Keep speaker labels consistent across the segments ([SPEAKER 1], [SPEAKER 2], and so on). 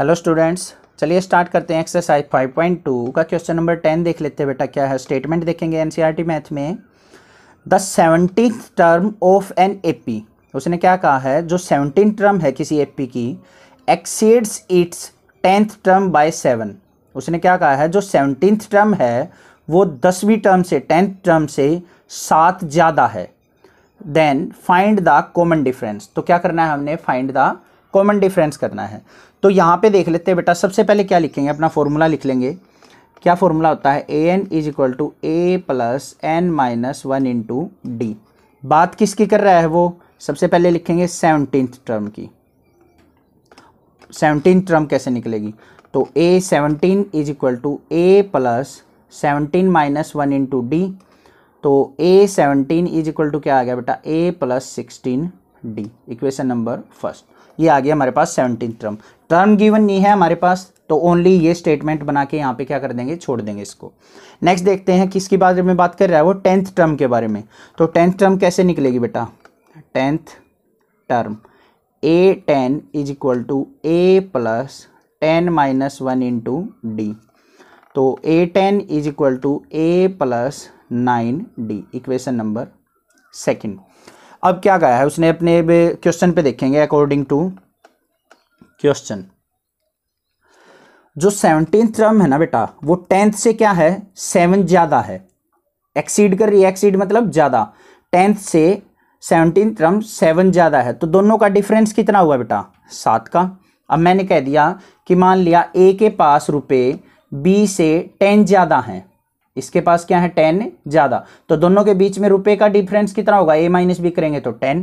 [SPEAKER 1] hello students चलिए start करते हैं एक्सरसाइज 5.2 का क्वेश्चन नंबर 10 देख लेते हैं बेटा क्या है स्टेटमेंट देखेंगे एनसीईआरटी मैथ e में the seventeen term of an AP उसने क्या कहा है जो सेवनटीन टर्म है किसी एपी की exceeds its tenth term by seven उसने क्या कहा है जो सेवनटीन टर्म है वो दसवीं टर्म से टेंथ टर्म से सात ज़्यादा है then find the common difference तो क्या करना है हमने फाइंड द कॉमन डिफरेंस करना है तो यहाँ पे देख लेते हैं बेटा सबसे पहले क्या लिखेंगे अपना फॉर्मूला लिख लेंगे क्या फॉर्मूला होता है a n is equal to a plus n minus one into d बात किसकी कर रहा है वो सबसे पहले लिखेंगे सेवनटीन टर्म की सेवनटीन टर्म कैसे निकलेगी तो a seventeen is equal to a plus seventeen minus one into d तो a seventeen is equal to क्या आ गया बेटा a plus sixteen d equation number first ये आ गया हमारे पास सेवनटीन टर्म टर्म गिवन नहीं है हमारे पास तो ओनली ये स्टेटमेंट बना के यहाँ पे क्या कर देंगे छोड़ देंगे इसको नेक्स्ट देखते हैं किसके बारे में बात कर रहा है वो टेंथ टर्म के बारे में तो टेंथ टर्म कैसे निकलेगी बेटा tenth term a ten is equal to a plus ten minus one into d तो a ten is equal to a plus nine d equation number second अब क्या कहा है उसने अपने क्वेश्चन पे देखेंगे अकॉर्डिंग टू क्वेश्चन जो सेवनटीन टर्म है ना बेटा वो टेंथ से क्या है सेवन ज़्यादा है एक्सीड कर रही एक्सीड मतलब ज़्यादा टेंथ से सेवनटीन टर्म सेवन ज़्यादा है तो दोनों का डिफरेंस कितना हुआ बेटा सात का अब मैंने कह दिया कि मान लिया ए के पास रुपये बी से टेन ज़्यादा हैं इसके पास क्या है टेन ज़्यादा तो दोनों के बीच में रुपए का डिफरेंस कितना होगा ए माइनस बी करेंगे तो टेन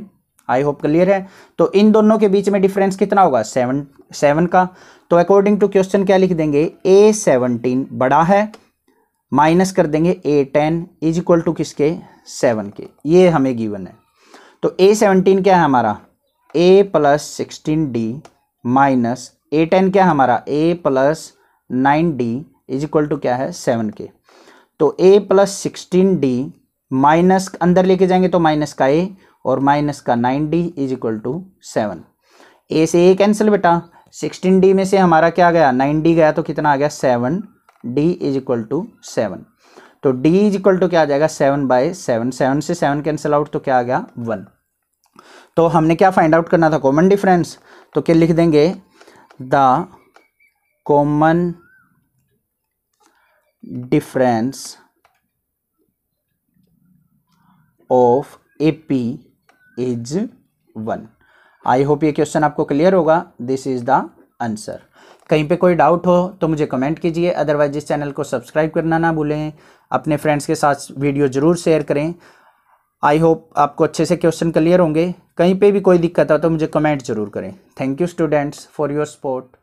[SPEAKER 1] आई होप क्लियर है तो इन दोनों के बीच में डिफरेंस कितना होगा सेवन सेवन का तो अकॉर्डिंग टू क्वेश्चन क्या लिख देंगे ए सेवनटीन बड़ा है माइनस कर देंगे a ten is equal to किसके सेवन के ये हमें गिवन है तो ए सेवनटीन क्या है हमारा a plus sixteen d minus a ten क्या है हमारा a plus nine d is equal to क्या है सेवन के तो a plus sixteen d minus अंदर लेके जाएंगे तो माइनस का ए और माइनस का nine d is equal to seven a से ए कैंसिल बेटा सिक्सटीन डी में से हमारा क्या गया नाइन डी गया तो कितना आ गया seven d is equal to seven तो d इज इक्वल टू क्या आ जाएगा सेवन बाय सेवन सेवन से सेवन कैंसिल आउट तो क्या आ गया वन तो हमने क्या फाइंड आउट करना था कॉमन डिफरेंस तो क्या लिख देंगे the common difference of AP is one I hope ये क्वेश्चन आपको क्लियर होगा दिस इज द आंसर कहीं पे कोई डाउट हो तो मुझे कमेंट कीजिए अदरवाइज इस चैनल को सब्सक्राइब करना ना भूलें अपने फ्रेंड्स के साथ वीडियो ज़रूर शेयर करें आई होप आपको अच्छे से क्वेश्चन क्लियर होंगे कहीं पे भी कोई दिक्कत हो तो मुझे कमेंट ज़रूर करें thank you students for your support